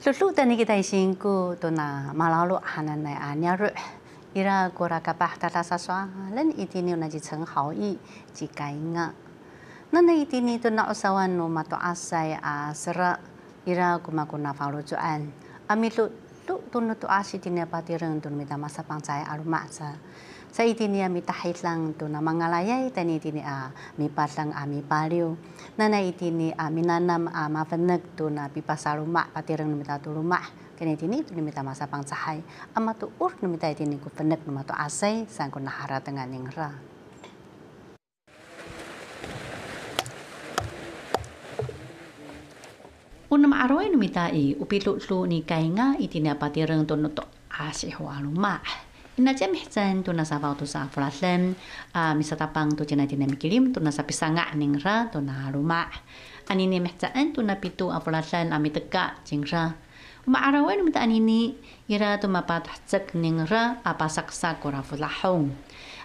Lulu tani kita isin ku tuna malalu hanan nai anya ira kura kapah tata saswa len itini na ji cheng hao yi ji kai nga Nana na itini tuna na usawan no mato asai asra ira kuma kuna falu juan ami lu lu tunu tu asi tine pati reng tun mita masa pangcai alu maca sa itini mi tahit lang to na mangalayay tani itini a ah, mi patlang a ah, mi paliw na na itini a ah, minanam a fenek to na pipasaruma patirang numita tuluma kini itini to numita masa sahay ama to ur numita itini ko numa to asay sang ko nahara tengah ningra Unam aroy numitai upilutlu ni kainga itinapati reng ho asih walumah. Ina jam hijan tu nasa bau tu sa afrasen, misa tapang tu jena jena mikirim tu nasa pisanga ningra tu na rumah. Anini mehcaan tu na pitu afrasen ami teka ra. Ma arawan mita anini ira tu mapatah ning ningra apa saksa korafulahong.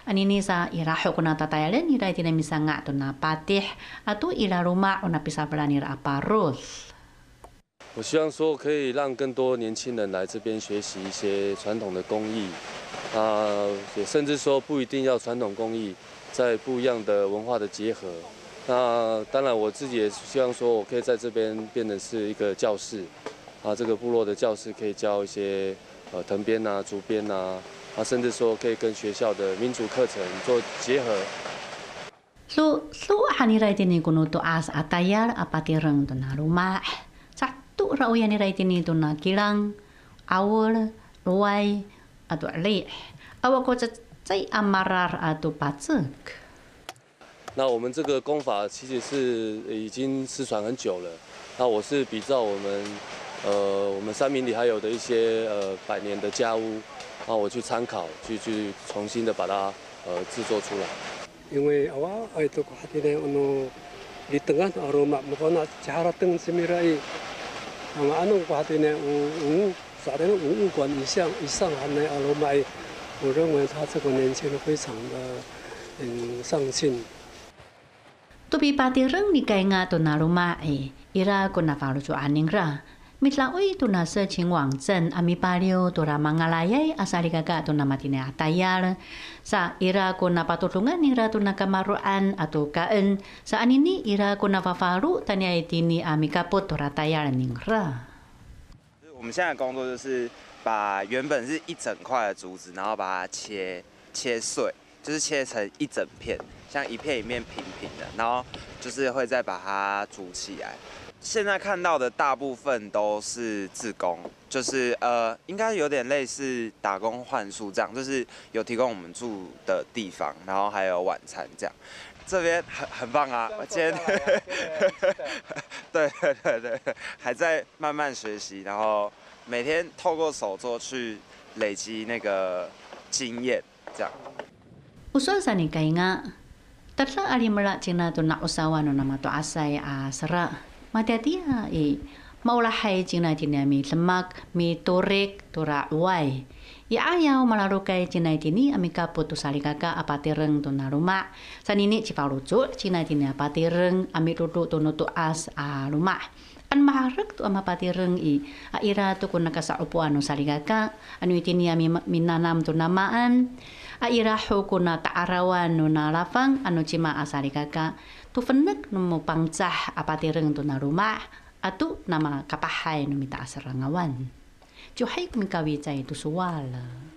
Anini sa ira na tatayalen ira tina misanga tu na patih atau ira rumah una pisabelan ira apa rus. 我希望说，可以让更多年轻人来这边学习一些传统的工艺，啊，甚至说不一定要传统工艺，在不一样的文化的结合。那当然，我自己也希望说，我可以在这边变成是一个教室，啊，这个部落的教室可以教一些，呃，藤编啊、竹编啊，啊，甚至说可以跟学校的民族课程做结合。那我们这个功法其实是已经失传很久了。那我是比照我们呃，我们三民里还有的一些呃百年的家屋，啊，我去参考，去去重新的把它呃制作出来。因为啊，我啊，都看到他们那种，你听啊，他们么那么阿龙瓜呢，五五，啥的五五关以上以上，阿那阿罗麦，我认为他这个年轻人非常的嗯上进。多比巴蒂荣，你感觉多纳罗伊拉法安宁我们现在工作就是把原本是一整块的竹子，然后把它切切碎，就是切成一整片，像一片一片平平的，然后就是会再把它煮起来。现在看到的大部分都是自工，就是呃，应该有点类似打工换宿这样，就是有提供我们住的地方，然后还有晚餐这样。这边很很棒啊！我今天，对对对，还在慢慢学习，然后每天透过手作去累积那个经验这样。我但是阿里今都乌那么阿塞啦。” matatia e maula hai jina tina mi lemak mi torek tora wai ya ayau kai jina tini ami kapu tu salikaka apatireng tu naruma sanini cipalucu jina tina apatireng ami tutu tu tunutu as aruma an maharek tu ama patireng i ira tu kuna kasa upo anu saligaka anu itini ami minanam maan. A ira hukuna taarawan nu nalafang anu cima asalikaka Tu fenek nemu pangcah apa tereng tu naruma atau nama nemu numita serangawan. Cuhai kami cai tu suwala.